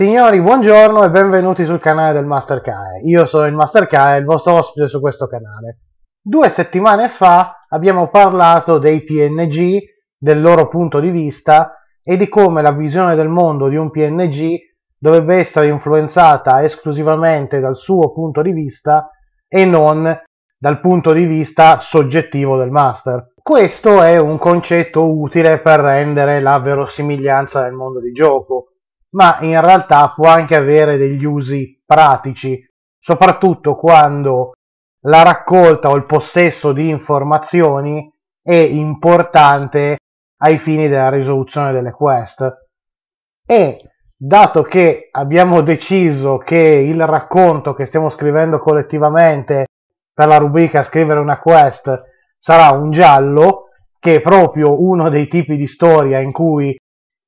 Signori, buongiorno e benvenuti sul canale del Master Kae. Io sono il Master Kae, il vostro ospite su questo canale. Due settimane fa abbiamo parlato dei PNG, del loro punto di vista e di come la visione del mondo di un PNG dovrebbe essere influenzata esclusivamente dal suo punto di vista e non dal punto di vista soggettivo del master. Questo è un concetto utile per rendere la verosimiglianza del mondo di gioco ma in realtà può anche avere degli usi pratici, soprattutto quando la raccolta o il possesso di informazioni è importante ai fini della risoluzione delle quest. E dato che abbiamo deciso che il racconto che stiamo scrivendo collettivamente per la rubrica scrivere una quest sarà un giallo, che è proprio uno dei tipi di storia in cui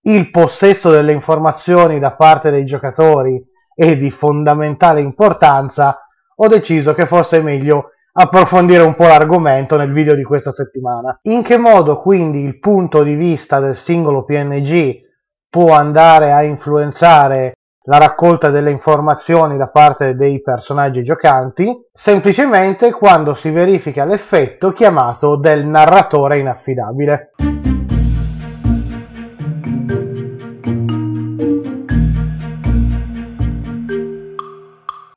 il possesso delle informazioni da parte dei giocatori è di fondamentale importanza, ho deciso che forse è meglio approfondire un po' l'argomento nel video di questa settimana. In che modo quindi il punto di vista del singolo PNG può andare a influenzare la raccolta delle informazioni da parte dei personaggi giocanti, semplicemente quando si verifica l'effetto chiamato del narratore inaffidabile.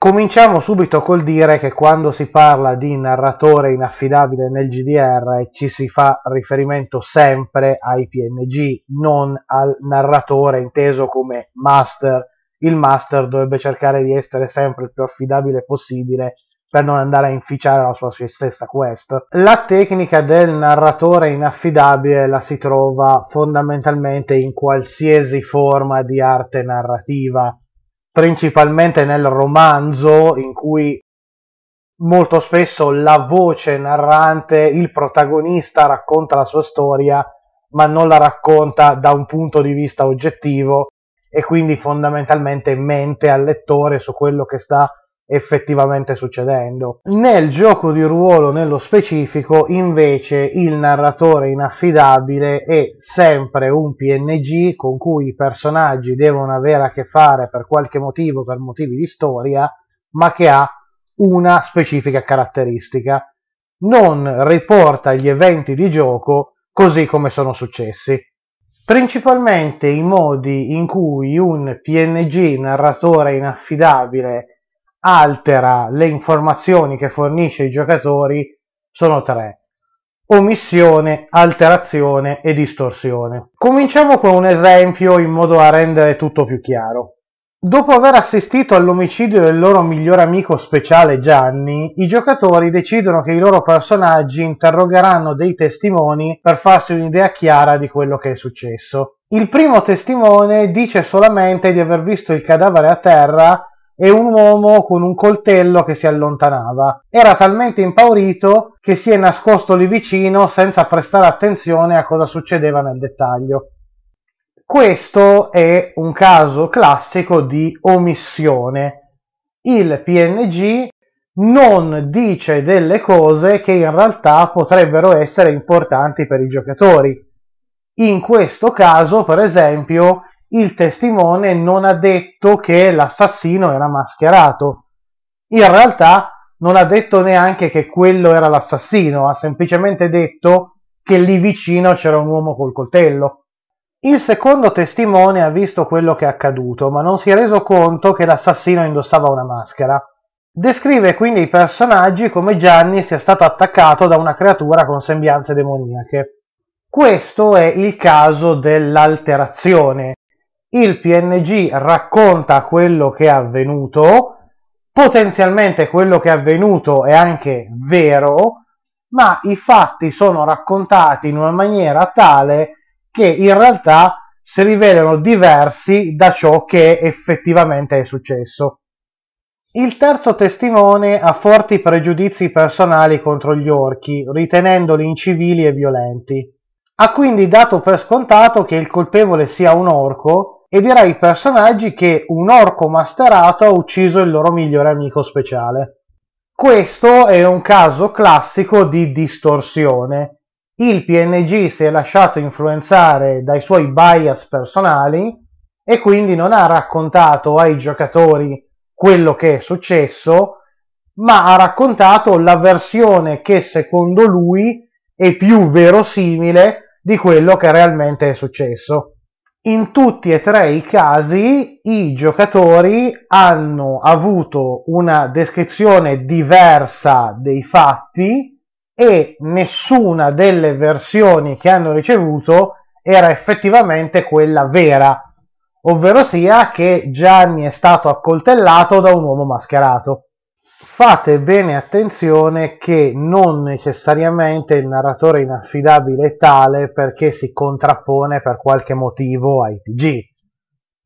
Cominciamo subito col dire che quando si parla di narratore inaffidabile nel GDR ci si fa riferimento sempre ai PNG, non al narratore inteso come master. Il master dovrebbe cercare di essere sempre il più affidabile possibile per non andare a inficiare la sua stessa quest. La tecnica del narratore inaffidabile la si trova fondamentalmente in qualsiasi forma di arte narrativa principalmente nel romanzo in cui molto spesso la voce narrante, il protagonista racconta la sua storia, ma non la racconta da un punto di vista oggettivo e quindi fondamentalmente mente al lettore su quello che sta effettivamente succedendo. Nel gioco di ruolo nello specifico invece il narratore inaffidabile è sempre un PNG con cui i personaggi devono avere a che fare per qualche motivo, per motivi di storia, ma che ha una specifica caratteristica. Non riporta gli eventi di gioco così come sono successi. Principalmente i modi in cui un PNG narratore inaffidabile altera le informazioni che fornisce i giocatori sono tre. Omissione, alterazione e distorsione. Cominciamo con un esempio in modo da rendere tutto più chiaro. Dopo aver assistito all'omicidio del loro miglior amico speciale Gianni, i giocatori decidono che i loro personaggi interrogheranno dei testimoni per farsi un'idea chiara di quello che è successo. Il primo testimone dice solamente di aver visto il cadavere a terra e un uomo con un coltello che si allontanava. Era talmente impaurito che si è nascosto lì vicino senza prestare attenzione a cosa succedeva nel dettaglio. Questo è un caso classico di omissione. Il PNG non dice delle cose che in realtà potrebbero essere importanti per i giocatori. In questo caso, per esempio, il testimone non ha detto che l'assassino era mascherato. In realtà non ha detto neanche che quello era l'assassino, ha semplicemente detto che lì vicino c'era un uomo col coltello. Il secondo testimone ha visto quello che è accaduto, ma non si è reso conto che l'assassino indossava una maschera. Descrive quindi i personaggi come Gianni sia stato attaccato da una creatura con sembianze demoniache. Questo è il caso dell'alterazione, il PNG racconta quello che è avvenuto, potenzialmente quello che è avvenuto è anche vero, ma i fatti sono raccontati in una maniera tale che in realtà si rivelano diversi da ciò che effettivamente è successo. Il terzo testimone ha forti pregiudizi personali contro gli orchi, ritenendoli incivili e violenti. Ha quindi dato per scontato che il colpevole sia un orco e direi i personaggi che un orco masterato ha ucciso il loro migliore amico speciale. Questo è un caso classico di distorsione. Il PNG si è lasciato influenzare dai suoi bias personali e quindi non ha raccontato ai giocatori quello che è successo, ma ha raccontato la versione che secondo lui è più verosimile di quello che realmente è successo. In tutti e tre i casi i giocatori hanno avuto una descrizione diversa dei fatti e nessuna delle versioni che hanno ricevuto era effettivamente quella vera, ovvero sia che Gianni è stato accoltellato da un uomo mascherato fate bene attenzione che non necessariamente il narratore inaffidabile è tale perché si contrappone per qualche motivo ai PG.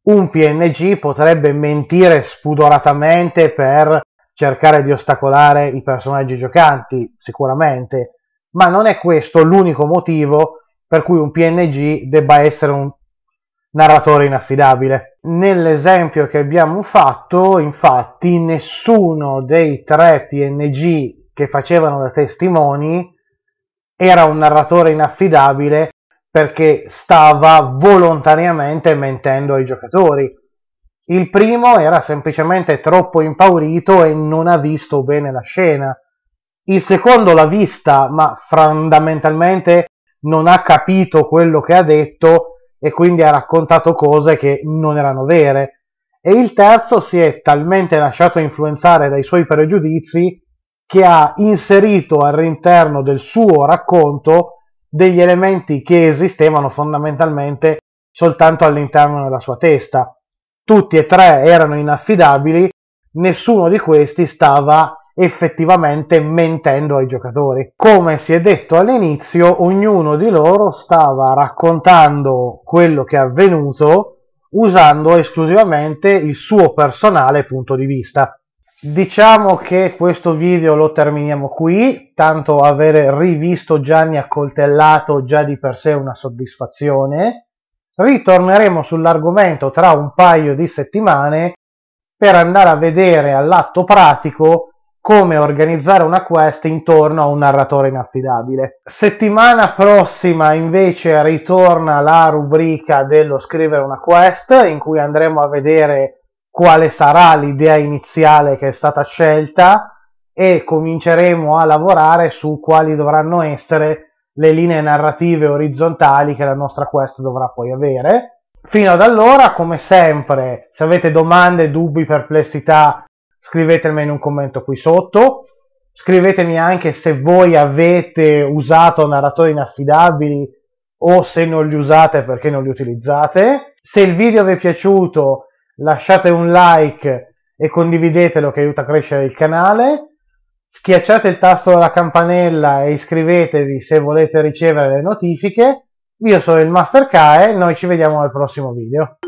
Un PNG potrebbe mentire spudoratamente per cercare di ostacolare i personaggi giocanti, sicuramente, ma non è questo l'unico motivo per cui un PNG debba essere un narratore inaffidabile. Nell'esempio che abbiamo fatto, infatti, nessuno dei tre PNG che facevano da testimoni era un narratore inaffidabile perché stava volontariamente mentendo ai giocatori. Il primo era semplicemente troppo impaurito e non ha visto bene la scena. Il secondo l'ha vista, ma fondamentalmente non ha capito quello che ha detto e quindi ha raccontato cose che non erano vere. E il terzo si è talmente lasciato influenzare dai suoi pregiudizi che ha inserito all'interno del suo racconto degli elementi che esistevano fondamentalmente soltanto all'interno della sua testa. Tutti e tre erano inaffidabili, nessuno di questi stava effettivamente mentendo ai giocatori. Come si è detto all'inizio, ognuno di loro stava raccontando quello che è avvenuto usando esclusivamente il suo personale punto di vista. Diciamo che questo video lo terminiamo qui, tanto avere rivisto Gianni accoltellato già di per sé una soddisfazione. Ritorneremo sull'argomento tra un paio di settimane per andare a vedere all'atto pratico come organizzare una quest intorno a un narratore inaffidabile. Settimana prossima invece ritorna la rubrica dello scrivere una quest in cui andremo a vedere quale sarà l'idea iniziale che è stata scelta e cominceremo a lavorare su quali dovranno essere le linee narrative orizzontali che la nostra quest dovrà poi avere. Fino ad allora, come sempre, se avete domande, dubbi, perplessità, scrivetemi in un commento qui sotto. Scrivetemi anche se voi avete usato narratori inaffidabili o se non li usate perché non li utilizzate. Se il video vi è piaciuto lasciate un like e condividetelo che aiuta a crescere il canale. Schiacciate il tasto della campanella e iscrivetevi se volete ricevere le notifiche. Io sono il Master Kae, noi ci vediamo al prossimo video.